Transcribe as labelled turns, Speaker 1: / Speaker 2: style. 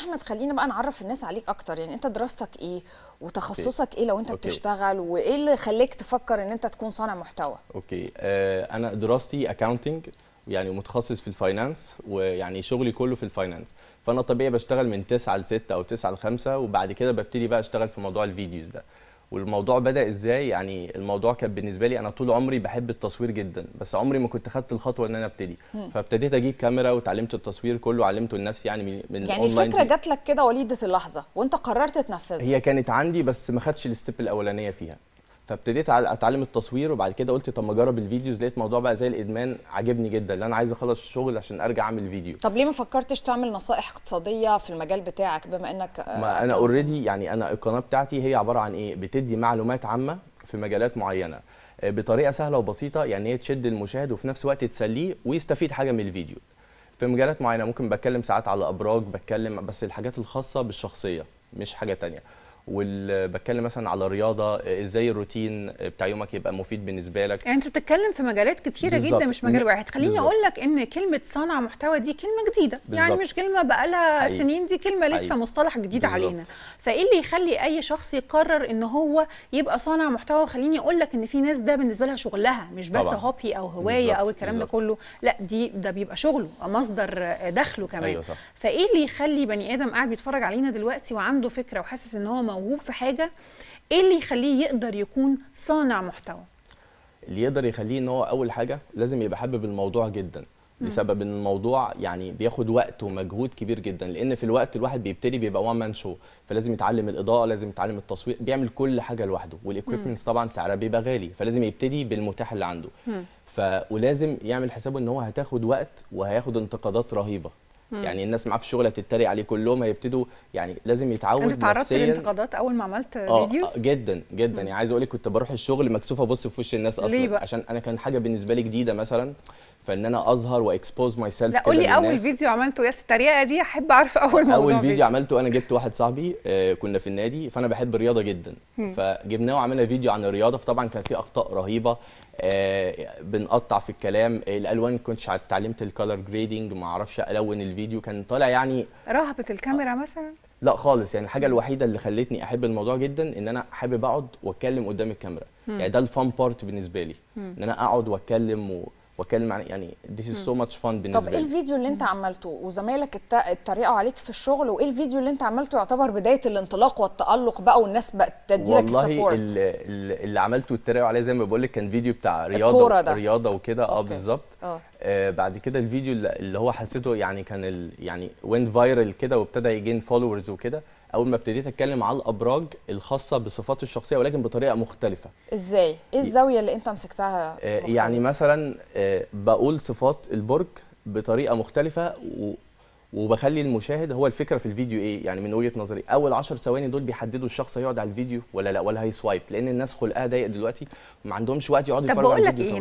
Speaker 1: احمد خلينا بقى نعرف الناس عليك اكتر يعني انت دراستك ايه وتخصصك ايه لو انت أوكي. بتشتغل وايه اللي خليك تفكر ان انت تكون صانع محتوى
Speaker 2: اوكي آه انا دراستي اكاونتنج يعني متخصص في الفاينانس ويعني شغلي كله في الفاينانس فانا طبيعي بشتغل من 9 ل 6 او 9 ل 5 وبعد كده ببتدي بقى اشتغل في موضوع الفيديوز ده والموضوع بدا ازاي يعني الموضوع كان بالنسبه لي انا طول عمري بحب التصوير جدا بس عمري ما كنت خدت الخطوه ان انا ابتدي فابتديت اجيب كاميرا وتعلمت التصوير كله علمته لنفسي يعني من يعني الفكره
Speaker 1: جات لك كده وليده اللحظه وانت قررت تنفذها هي
Speaker 2: كانت عندي بس ما خدتش الستيب الاولانيه فيها فابتديت اتعلم التصوير وبعد كده قلت طب ما اجرب الفيديوز لقيت الموضوع بقى زي الادمان عاجبني جدا اللي انا عايز اخلص الشغل عشان ارجع اعمل فيديو
Speaker 1: طب ليه ما فكرتش تعمل نصائح اقتصاديه في المجال بتاعك بما انك آه، ما
Speaker 2: انا اوريدي يعني انا القناه بتاعتي هي عباره عن ايه بتدي معلومات عامه في مجالات معينه آه، بطريقه سهله وبسيطه يعني هي تشد المشاهد وفي نفس الوقت تسليه ويستفيد حاجه من الفيديو في مجالات معينه ممكن بتكلم ساعات على ابراج بتكلم بس الحاجات الخاصه بالشخصيه مش حاجه تانية وبتكلم مثلا على الرياضه ازاي الروتين بتاع يومك يبقى مفيد بالنسبه لك
Speaker 3: يعني انت بتتكلم في مجالات كتيره بالزبط. جدا مش مجال واحد خليني اقول لك ان كلمه صانع محتوى دي كلمه جديده بالزبط. يعني مش كلمه بقالها لها سنين دي كلمه لسه حقيقي. مصطلح جديد بالزبط. علينا فايه اللي يخلي اي شخص يقرر ان هو يبقى صانع محتوى خليني اقول لك ان في ناس ده بالنسبه لها شغلها مش بس هوبي او هوايه بالزبط. او الكلام ده كله لا دي ده بيبقى شغله مصدر دخله كمان أيوة صح. فايه اللي يخلي بني ادم قاعد بيتفرج علينا دلوقتي وعنده فكره وحاسس ان هو موهوب في حاجه ايه اللي يخليه يقدر يكون صانع محتوى
Speaker 2: اللي يقدر يخليه ان هو اول حاجه لازم يبقى حابب الموضوع جدا بسبب ان الموضوع يعني بياخد وقت ومجهود كبير جدا لان في الوقت الواحد بيبتدي بيبقى وان مان شو فلازم يتعلم الاضاءه لازم يتعلم التصوير بيعمل كل حاجه لوحده والاكويبمنتس طبعا سعرها بيبقى غالي فلازم يبتدي بالمتاح اللي عنده ف ولازم يعمل حسابه ان هو هتاخد وقت وهياخد انتقادات رهيبه يعني الناس معاه في الشغل هتتريق عليه كلهم هيبتدوا يعني لازم يتعود انت تعرضت لانتقادات
Speaker 3: اول ما عملت آه، فيديوز
Speaker 2: آه جدا جدا مم. يعني عايز اقول لك كنت بروح الشغل مكسوفه ابص في وش الناس اصلا ليه بقى؟ عشان انا كان حاجه بالنسبه لي جديده مثلا فان انا اظهر واكسبوز ماي سيلف لا قولي اول فيديو
Speaker 3: عملته يا الطريقه دي احب اعرف اول موضوع اول فيديو, فيديو
Speaker 2: عملته انا جبت واحد صاحبي آه، كنا في النادي فانا بحب الرياضه جدا فجبناه وعملنا فيديو عن الرياضه فطبعا كان في اخطاء رهيبه آه، بنقطع في الكلام الالوان الالوان كنتش اتعلمت الكالر جريدنج ما اعرفش الون الفيديو كان طالع يعني
Speaker 3: رهبه الكاميرا مثلا
Speaker 2: لا خالص يعني الحاجه الوحيده اللي خلتني احب الموضوع جدا ان انا حابب اقعد واتكلم قدام الكاميرا يعني ده الفان بارت بالنسبه لي ان انا اقعد واتكلم و... واتكلم عن يعني this is so much fun بالنسبه طب ايه الفيديو
Speaker 1: اللي انت عملته وزمايلك اتريقوا عليك في الشغل وايه الفيديو اللي انت عملته يعتبر بدايه الانطلاق والتالق بقى والناس بقت تدي لك والله
Speaker 2: اللي, اللي عملته واتريقوا عليه زي ما بقول لك كان فيديو بتاع رياضه ده. رياضه وكده اه بالظبط آه. آه بعد كده الفيديو اللي هو حسيته يعني كان يعني وين فايرل كده وابتدى يجين فولورز وكده اول ما ابتديت اتكلم على الابراج الخاصه بصفات الشخصيه ولكن بطريقه مختلفه
Speaker 1: ازاي ايه الزاويه اللي انت مسكتها
Speaker 2: مختلفة؟ آه، يعني مثلا آه، بقول صفات البرج بطريقه مختلفه و وبخلي المشاهد هو الفكره في الفيديو ايه يعني من وجهه نظري اول 10 ثواني دول بيحددوا الشخص هيقعد على الفيديو ولا لا ولا هيسوايب لان الناس خلقها ضيق دلوقتي ما عندهمش وقت يقعدوا يتفرجوا على الفيديو إيه؟